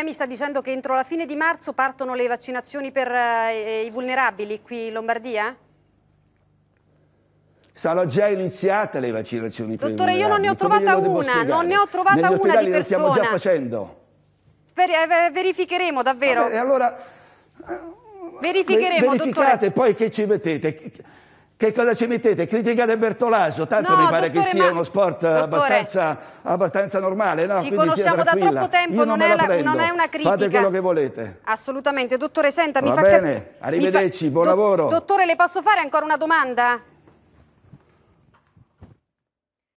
Mi sta dicendo che entro la fine di marzo partono le vaccinazioni per eh, i vulnerabili qui in Lombardia? Sono già iniziate le vaccinazioni per i vulnerabili. Dottore, io non ne ho trovata una, non ne ho trovata Negli una di persona. Lo stiamo già facendo. Speri eh, eh, verificheremo davvero. E allora... Verificheremo, Verificate dottore. poi che ci mettete. Che cosa ci mettete? Criticate Bertolaso, tanto no, mi pare che sia ma... uno sport abbastanza, abbastanza, normale. No? Ci Quindi conosciamo da troppo tempo, non, non, è la, non, è una critica. Fate quello che volete. Assolutamente. Dottore, senta, Va mi bene, arrivederci, fa... buon Do lavoro. Dottore, le posso fare ancora una domanda?